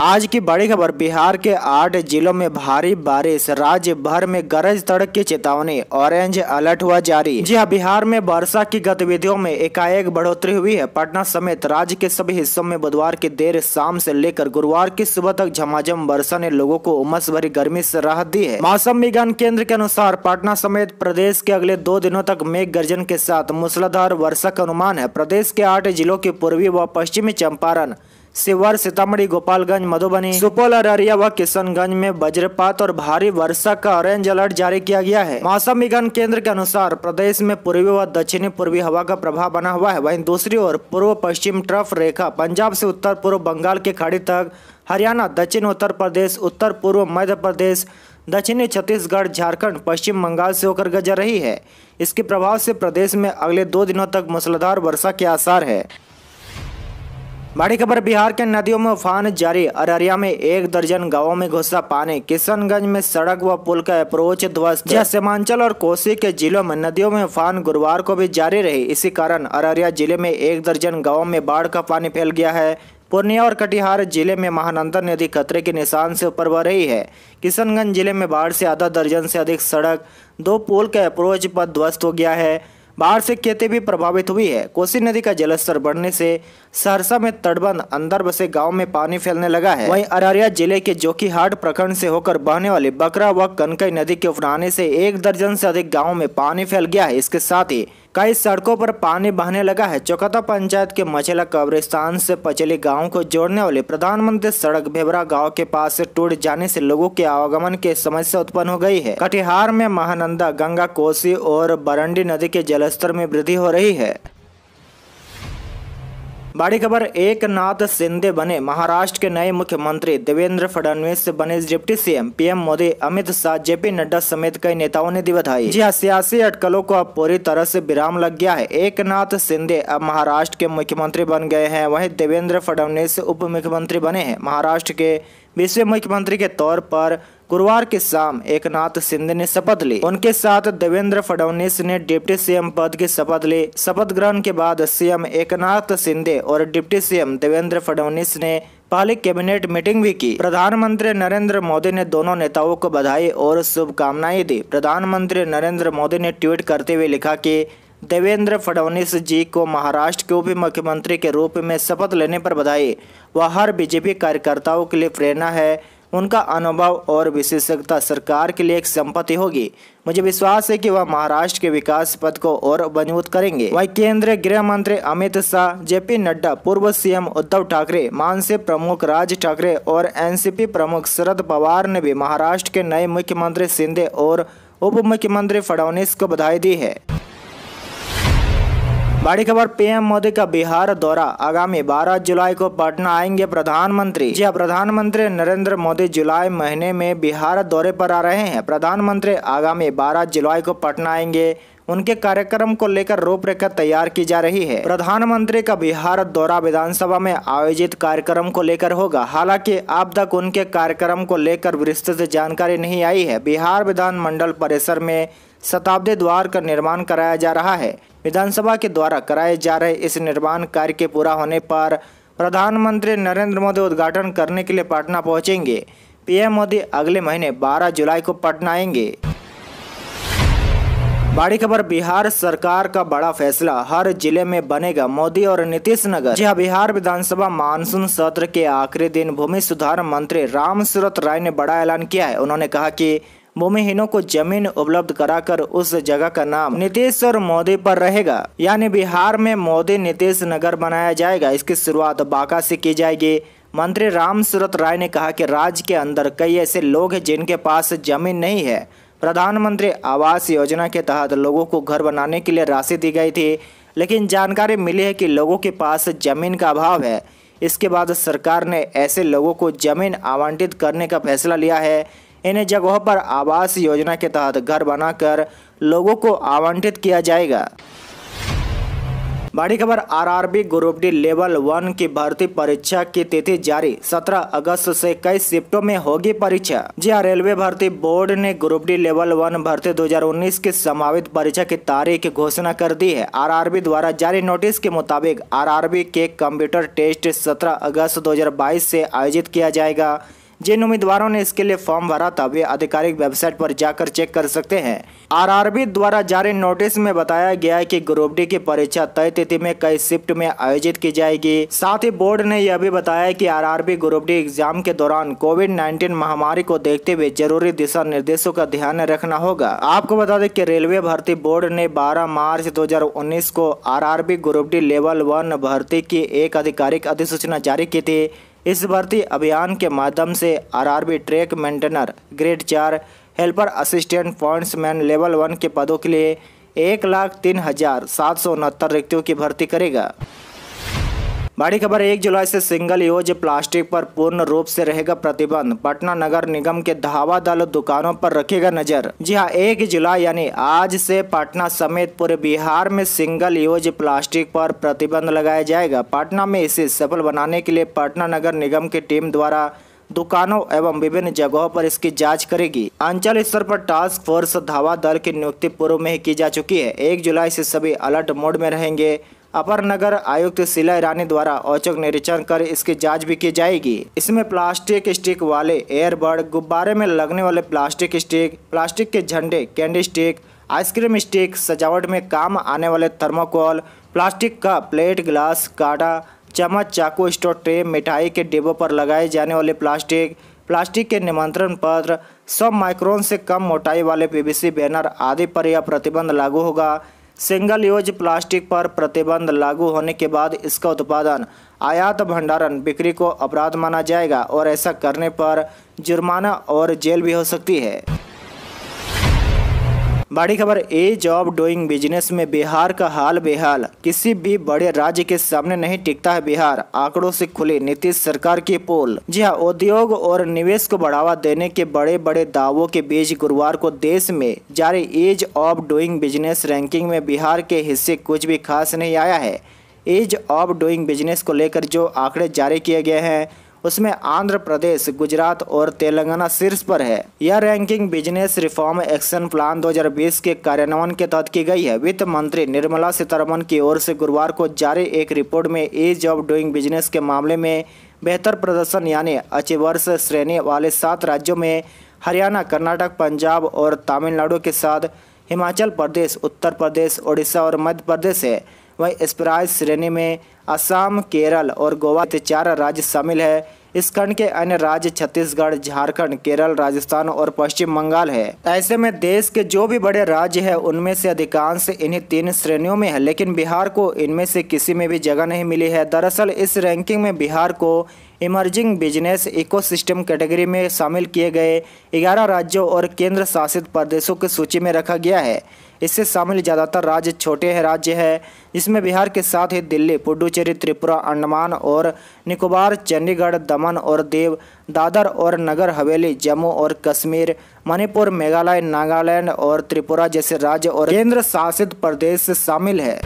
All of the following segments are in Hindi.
आज की बड़ी खबर बिहार के आठ जिलों में भारी बारिश राज्य भर में गरज तड़क की चेतावनी ऑरेंज अलर्ट हुआ जारी जी हाँ बिहार में वर्षा की गतिविधियों में एकाएक बढ़ोतरी हुई है पटना समेत राज्य के सभी हिस्सों में बुधवार की देर शाम से लेकर गुरुवार की सुबह तक झमाझम वर्षा ने लोगों को उमस भरी गर्मी से राहत दी है मौसम विज्ञान केंद्र के अनुसार पटना समेत प्रदेश के अगले दो दिनों तक मेघ गर्जन के साथ मूसलाधार वर्षा का अनुमान है प्रदेश के आठ जिलों के पूर्वी व पश्चिमी चंपारण सिवर सीतामढ़ी गोपालगंज मधुबनी सुपौल अररिया व किशनगंज में वज्रपात और भारी वर्षा का ऑरेंज अलर्ट जारी किया गया है मौसम विज्ञान केंद्र के अनुसार प्रदेश में पूर्वी व दक्षिणी पूर्वी हवा का प्रभाव बना हुआ है वहीं दूसरी ओर पूर्व पश्चिम ट्रफ रेखा पंजाब से उत्तर पूर्व बंगाल की खाड़ी तक हरियाणा दक्षिण उत्तर प्रदेश उत्तर पूर्व मध्य प्रदेश दक्षिणी छत्तीसगढ़ झारखंड पश्चिम बंगाल से होकर गुजर रही है इसके प्रभाव से प्रदेश में अगले दो दिनों तक मूसलाधार वर्षा के आसार है बड़ी खबर बिहार के नदियों में उफान जारी अररिया में एक दर्जन गांवों में घुसा पानी किशनगंज में सड़क व पुल का अप्रोच ध्वस्त सीमांचल और कोसी के जिलों में नदियों में उफान गुरुवार को भी जारी रही इसी कारण अररिया जिले में एक दर्जन गांवों में बाढ़ का पानी फैल गया है पूर्णिया और कटिहार जिले में महानंदा नदी खतरे के निशान से ऊपर बह रही है किशनगंज जिले में बाढ़ से आधा दर्जन से अधिक सड़क दो पुल के अप्रोच पर ध्वस्त हो गया है बाढ़ से खेती भी प्रभावित हुई है कोसी नदी का जलस्तर बढ़ने से सहरसा में तटबंध अंदर बसे गाँव में पानी फैलने लगा है वहीं अररिया जिले के जोकीहाट प्रखंड से होकर बहने वाली बकरा व कनकई नदी के उफराने से एक दर्जन से अधिक गाँव में पानी फैल गया है इसके साथ ही कई सड़कों पर पानी बहने लगा है चौकता पंचायत के मछेला कब्रिस्तान से पचली गांव को जोड़ने वाली प्रधानमंत्री सड़क भेबरा गांव के पास से टूट जाने से लोगों के आवागमन की समस्या उत्पन्न हो गई है कटिहार में महानंदा गंगा कोसी और बरंडी नदी के जलस्तर में वृद्धि हो रही है बड़ी खबर एक नाथ शिंदे बने महाराष्ट्र के नए मुख्यमंत्री देवेंद्र फडणवीस से बने deputy CM PM Modi Amit Shah JP Nadda समेत कई नेताओं ने दी बधाई जी हाँ सियासी अटकलों को अब पूरी तरह से विराम लग गया है एक नाथ शिंदे अब महाराष्ट्र के मुख्यमंत्री बन गए हैं वही देवेंद्र फडणवीस उप मुख्यमंत्री बने हैं महाराष्ट्र के विश्व मुख्यमंत्री के तौर पर गुरुवार की शाम एकनाथ शिंदे ने शपथ ली उनके साथ देवेंद्र फडणवीस ने डिप्टी सीएम पद की शपथ ली शपथ ग्रहण के बाद सीएम एकनाथ सिंधे और डिप्टी सीएम देवेंद्र फडणवीस ने पहली कैबिनेट मीटिंग भी की प्रधानमंत्री नरेंद्र मोदी ने दोनों नेताओं को बधाई और शुभकामनाएं दी प्रधानमंत्री नरेंद्र मोदी ने ट्वीट करते हुए लिखा की देवेंद्र फडणवीस जी को महाराष्ट्र के उप मुख्यमंत्री के रूप में शपथ लेने पर बधाई वह हर बीजेपी कार्यकर्ताओं के लिए प्रेरणा है उनका अनुभव और विशेषज्ञता सरकार के लिए एक संपत्ति होगी मुझे विश्वास है कि वह महाराष्ट्र के विकास पद को और मजबूत करेंगे वही केंद्रीय गृह मंत्री अमित शाह जेपी नड्डा पूर्व सीएम उद्धव ठाकरे मानसे प्रमुख राज ठाकरे और एनसीपी प्रमुख शरद पवार ने भी महाराष्ट्र के नए मुख्यमंत्री शिंदे और उप मुख्यमंत्री फडणवीस को बधाई दी है बड़ी खबर पीएम मोदी का बिहार दौरा आगामी 12 जुलाई को पटना आएंगे प्रधानमंत्री जी हाँ, प्रधानमंत्री नरेंद्र मोदी जुलाई महीने में बिहार दौरे पर आ रहे हैं प्रधानमंत्री आगामी 12 जुलाई को पटना आएंगे उनके कार्यक्रम को लेकर रूपरेखा तैयार की जा रही है प्रधानमंत्री का बिहार दौरा विधानसभा में आयोजित कार्यक्रम को लेकर होगा हालांकि अब तक उनके कार्यक्रम को लेकर विस्तृत जानकारी नहीं आई है बिहार विधानमंडल परिसर में शताब्दी द्वार का निर्माण कराया जा रहा है विधानसभा के द्वारा कराए जा रहे इस निर्माण कार्य के पूरा होने पर प्रधानमंत्री नरेंद्र मोदी उद्घाटन करने के लिए पटना पहुंचेंगे पीएम मोदी अगले महीने 12 जुलाई को पटना आएंगे बड़ी खबर बिहार सरकार का बड़ा फैसला हर जिले में बनेगा मोदी और नीतीश नगर जी बिहार विधानसभा मानसून सत्र के आखिरी दिन भूमि सुधार मंत्री राम राय ने बड़ा ऐलान किया है उन्होंने कहा की भूमिहीनों को जमीन उपलब्ध कराकर उस जगह का नाम नीतीश और मोदी पर रहेगा यानी बिहार में मोदी नीतीश नगर बनाया जाएगा इसकी शुरुआत बांका से की जाएगी मंत्री राम सूरत राय ने कहा कि राज्य के अंदर कई ऐसे लोग हैं जिनके पास जमीन नहीं है प्रधानमंत्री आवास योजना के तहत लोगों को घर बनाने के लिए राशि दी गई थी लेकिन जानकारी मिली है कि लोगों के पास जमीन का अभाव है इसके बाद सरकार ने ऐसे लोगों को जमीन आवंटित करने का फैसला लिया है इन जगहों पर आवास योजना के तहत घर बनाकर लोगों को आवंटित किया जाएगा बड़ी खबर RRB group D level one की भर्ती परीक्षा की तिथि जारी 17 अगस्त से कई शिफ्टों में होगी परीक्षा जी हाँ रेलवे भर्ती बोर्ड ने ग्रुप डी लेवल वन भर्ती 2019 की समावित परीक्षा की तारीख घोषणा कर दी है आरआरबी द्वारा जारी नोटिस के मुताबिक आरआरबी के कंप्यूटर टेस्ट 17 अगस्त 2022 से आयोजित किया जाएगा जिन उम्मीदवारों ने इसके लिए फॉर्म भरा था वे आधिकारिक वेबसाइट पर जाकर चेक कर सकते हैं आरआरबी द्वारा जारी नोटिस में बताया गया है कि ग्रुप डी की परीक्षा तय तिथि में कई शिफ्ट में आयोजित की जाएगी साथ ही बोर्ड ने यह भी बताया कि आरआरबी ग्रुप डी एग्जाम के दौरान कोविड नाइन्टीन महामारी को देखते हुए जरूरी दिशा निर्देशों का ध्यान रखना होगा आपको बता दें कि रेलवे भर्ती बोर्ड ने 12 मार्च 2019 को R group D level one भर्ती की एक आधिकारिक अधिसूचना जारी की थी इस भर्ती अभियान के माध्यम से आरआरबी ट्रैक मेंटेनर ग्रेड चार helper assistant pointsman level one के पदों के लिए एक लाख तीन हज़ार सात सौ उनहत्तर रिक्तियों की भर्ती करेगा बड़ी खबर एक जुलाई से सिंगल यूज प्लास्टिक पर पूर्ण रूप से रहेगा प्रतिबंध पटना नगर निगम के धावा दल दुकानों पर रखेगा नजर जी हाँ एक जुलाई यानी आज से पटना समेत पूरे बिहार में सिंगल यूज प्लास्टिक पर प्रतिबंध लगाया जाएगा पटना में इसे सफल बनाने के लिए पटना नगर निगम की टीम द्वारा दुकानों एवं विभिन्न जगहों पर इसकी जांच करेगी अंचल स्तर पर टास्क फोर्स धावा दल की नियुक्ति पूर्व में ही की जा चुकी है एक जुलाई से सभी अलर्ट मोड में रहेंगे अपर नगर आयुक्त शिला ईरानी द्वारा औचक निरीक्षण कर इसकी जाँच भी की जाएगी इसमें प्लास्टिक स्टिक वाले एयरबर्ड गुब्बारे में लगने वाले प्लास्टिक स्टिक प्लास्टिक के झंडे कैंडी स्टिक आइसक्रीम स्टिक सजावट में काम आने वाले थर्मोकोल प्लास्टिक का प्लेट ग्लास काटा चम्मच चाकू स्टोर ट्रे मिठाई के डिब्बों पर लगाए जाने वाले प्लास्टिक प्लास्टिक के निमंत्रण पत्र सौ माइक्रोन से कम मोटाई वाले पीवीसी बैनर आदि पर यह प्रतिबंध लागू होगा सिंगल यूज प्लास्टिक पर प्रतिबंध लागू होने के बाद इसका उत्पादन आयात भंडारण बिक्री को अपराध माना जाएगा और ऐसा करने पर जुर्माना और जेल भी हो सकती है बड़ी खबर ए जॉब डूइंग बिजनेस में बिहार का हाल बेहाल किसी भी बड़े राज्य के सामने नहीं टिकता है बिहार आंकड़ों से खुली नीतीश सरकार की पोल जी हाँ उद्योग और निवेश को बढ़ावा देने के बड़े बड़े दावों के बीच गुरुवार को देश में जारी ease of doing business ranking में बिहार के हिस्से कुछ भी खास नहीं आया है एज ऑफ डूइंग बिजनेस को लेकर जो आंकड़े जारी किए गए हैं उसमें आंध्र प्रदेश गुजरात और तेलंगाना शीर्ष पर है यह ranking business reform action plan 2020 के कार्यान्वयन के तहत की गई है वित्त मंत्री निर्मला सीतारमन की ओर से गुरुवार को जारी एक रिपोर्ट में ईज ऑफ डूइंग बिजनेस के मामले में बेहतर प्रदर्शन यानी अचीवर्स श्रेणी वाले सात राज्यों में हरियाणा कर्नाटक पंजाब और तमिलनाडु के साथ हिमाचल प्रदेश उत्तर प्रदेश ओडिशा और मध्य प्रदेश है वहीं स्प्राइज श्रेणी में असम केरल और गोवा के चार राज्य शामिल है इस खंड के अन्य राज्य छत्तीसगढ़ झारखंड, केरल राजस्थान और पश्चिम बंगाल है ऐसे में देश के जो भी बड़े राज्य हैं उनमें से अधिकांश इन्हीं तीन श्रेणियों में है लेकिन बिहार को इनमें से किसी में भी जगह नहीं मिली है दरअसल इस रैंकिंग में बिहार को इमर्जिंग बिजनेस इकोसिस्टम कैटेगरी में शामिल किए गए 11 राज्यों और केंद्र शासित प्रदेशों की सूची में रखा गया है इससे शामिल ज़्यादातर राज्य छोटे हैं राज्य है जिसमें बिहार के साथ ही दिल्ली पुडुचेरी त्रिपुरा अंडमान और निकोबार चंडीगढ़ दमन और देव दादर और नगर हवेली जम्मू और कश्मीर मणिपुर मेघालय नागालैंड और त्रिपुरा जैसे राज्य और केंद्र शासित प्रदेश शामिल है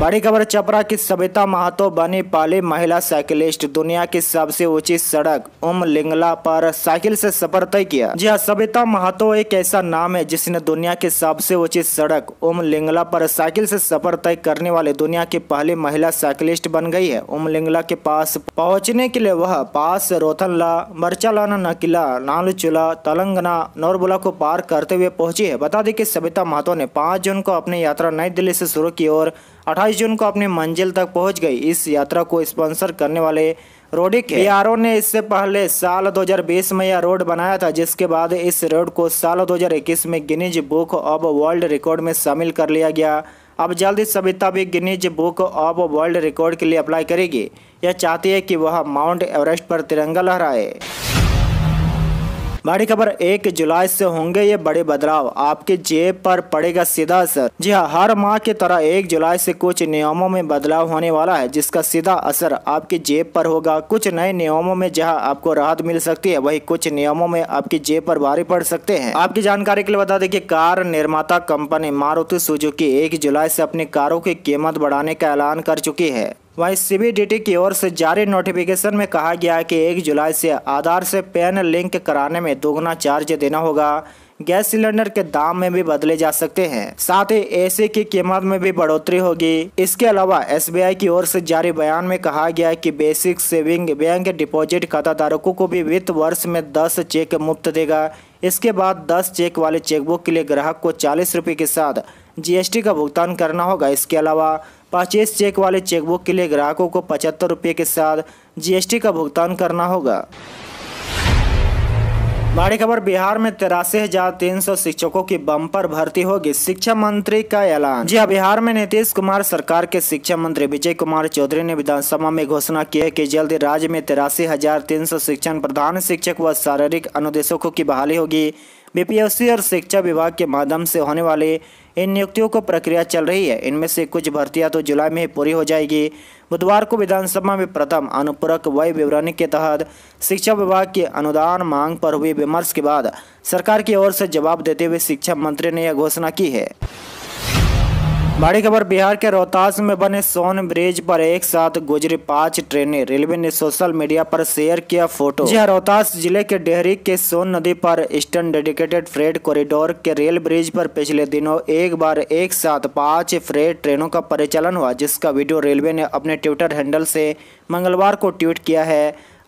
बड़ी खबर चपरा की सविता महतो बनी पहली महिला साइकिलिस्ट दुनिया की सबसे ऊंची सड़क उम लिंगला पर साइकिल से सफर तय किया जी हाँ सविता महातो एक ऐसा नाम है जिसने दुनिया की सबसे ऊंची सड़क उम लिंगला पर साइकिल से सफर तय करने वाली दुनिया की पहली महिला साइकिलिस्ट बन गई है उम लिंगला के पास पहुँचने के लिए वह पास रोथनला मरचालाना नकिला नालूचुला तेलंगाना नोरबुला को पार करते हुए पहुंची है बता दें की सविता महातो ने पाँच जून को अपनी यात्रा नई दिल्ली से शुरू की और 28 जून को अपनी मंजिल तक पहुंच गई इस यात्रा को स्पॉन्सर करने वाले रोडिक बीआरओ ने इससे पहले साल 2020 में यह रोड बनाया था जिसके बाद इस रोड को साल 2021 में Guinness book of world record में शामिल कर लिया गया अब जल्द सविता भी Guinness book of world record के लिए अप्लाई करेगी यह चाहती है कि वह माउंट एवरेस्ट पर तिरंगा लहराए बड़ी खबर एक जुलाई से होंगे ये बड़े बदलाव आपके जेब पर पड़ेगा सीधा असर जी हाँ हर माह की तरह एक जुलाई से कुछ नियमों में बदलाव होने वाला है जिसका सीधा असर आपकी जेब पर होगा कुछ नए नियमों में जहाँ आपको राहत मिल सकती है वही कुछ नियमों में आपकी जेब पर भारी पड़ सकते हैं आपकी जानकारी के लिए बता दें की कार निर्माता कंपनी मारुति सुजुकी एक जुलाई ऐसी अपनी कारों की कीमत बढ़ाने का ऐलान कर चुकी है वहीं सीबीडीटी की ओर से जारी नोटिफिकेशन में कहा गया कि एक जुलाई से आधार से पैन लिंक कराने में दोगुना चार्ज देना होगा गैस सिलेंडर के दाम में भी बदले जा सकते हैं साथ ही एसी की कीमत में भी बढ़ोतरी होगी इसके अलावा एसबीआई की ओर से जारी बयान में कहा गया है कि बेसिक सेविंग बैंक डिपॉजिट खाताधारकों को भी वित्त वर्ष में 10 चेक मुफ्त देगा इसके बाद 10 चेक वाले चेकबुक के लिए ग्राहक को चालीस रुपये के साथ जीएसटी का भुगतान करना होगा इसके अलावा पचीस चेक वाले चेकबुक के लिए ग्राहकों को पचहत्तर रुपये के साथ जीएसटी का भुगतान करना होगा बड़ी खबर बिहार में तिरासी हजार तीन सौ शिक्षकों की बम्पर भर्ती होगी शिक्षा मंत्री का ऐलान जी हाँ बिहार में नीतीश कुमार सरकार के शिक्षा मंत्री विजय कुमार चौधरी ने विधानसभा में घोषणा की है कि जल्द राज्य में तिरासी हजार तीन सौ शिक्षण प्रधान शिक्षक व शारीरिक अनुदेशकों की बहाली होगी बीपीएससी और शिक्षा विभाग के माध्यम से होने वाले इन नियुक्तियों को प्रक्रिया चल रही है इनमें से कुछ भर्तियां तो जुलाई में ही पूरी हो जाएगी बुधवार को विधानसभा में प्रथम अनुपूरक व्यय विवरणी के तहत शिक्षा विभाग की अनुदान मांग पर हुए विमर्श के बाद सरकार की ओर से जवाब देते हुए शिक्षा मंत्री ने यह घोषणा की है बड़ी खबर बिहार के रोहतास में बने सोन ब्रिज पर एक साथ गुजरी पांच ट्रेनें रेलवे ने सोशल मीडिया पर शेयर किया फोटो यह रोहतास जिले के डेहरी के सोन नदी पर ईस्टर्न डेडिकेटेड फ्रेट कॉरिडोर के रेल ब्रिज पर पिछले दिनों एक बार एक साथ पांच फ्रेट ट्रेनों का परिचालन हुआ जिसका वीडियो रेलवे ने अपने ट्विटर हैंडल से मंगलवार को ट्वीट किया है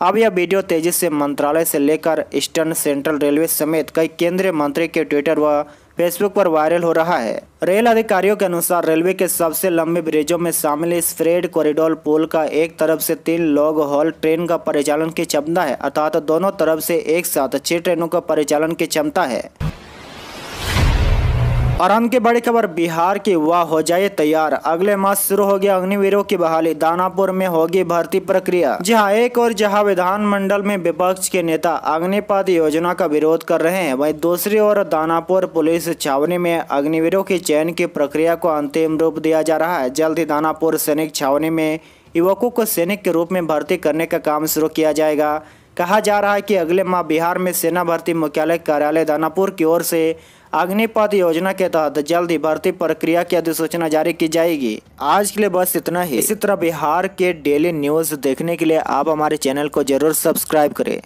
अब यह वीडियो तेजी से मंत्रालय से लेकर ईस्टर्न सेंट्रल रेलवे समेत कई केंद्रीय मंत्री के ट्विटर व फेसबुक पर वायरल हो रहा है रेल अधिकारियों के अनुसार रेलवे के सबसे लंबे ब्रिजों में शामिल इस फ्रेड कॉरिडोर पुल का एक तरफ से तीन लॉग हॉल ट्रेन का परिचालन की क्षमता है अर्थात दोनों तरफ से एक साथ छह ट्रेनों का परिचालन की क्षमता है अंत की बड़ी खबर बिहार की वाह हो जाए तैयार अगले माह शुरू होगी अग्निवीरों की बहाली दानापुर में होगी भर्ती प्रक्रिया जहां एक और जहां विधानमंडल में विपक्ष के नेता अग्निपथ योजना का विरोध कर रहे हैं वहीं दूसरी ओर दानापुर पुलिस छावनी में अग्निवीरों के चयन की प्रक्रिया को अंतिम रूप दिया जा रहा है जल्द ही दानापुर सैनिक छावनी में युवकों को सैनिक के रूप में भर्ती करने का काम शुरू किया जाएगा कहा जा रहा है कि अगले माह बिहार में सेना भर्ती मुख्यालय कार्यालय दानापुर की ओर से अग्निपथ योजना के तहत जल्द ही भर्ती प्रक्रिया की अधिसूचना जारी की जाएगी आज के लिए बस इतना ही इसी तरह बिहार के डेली न्यूज देखने के लिए आप हमारे चैनल को जरूर सब्सक्राइब करें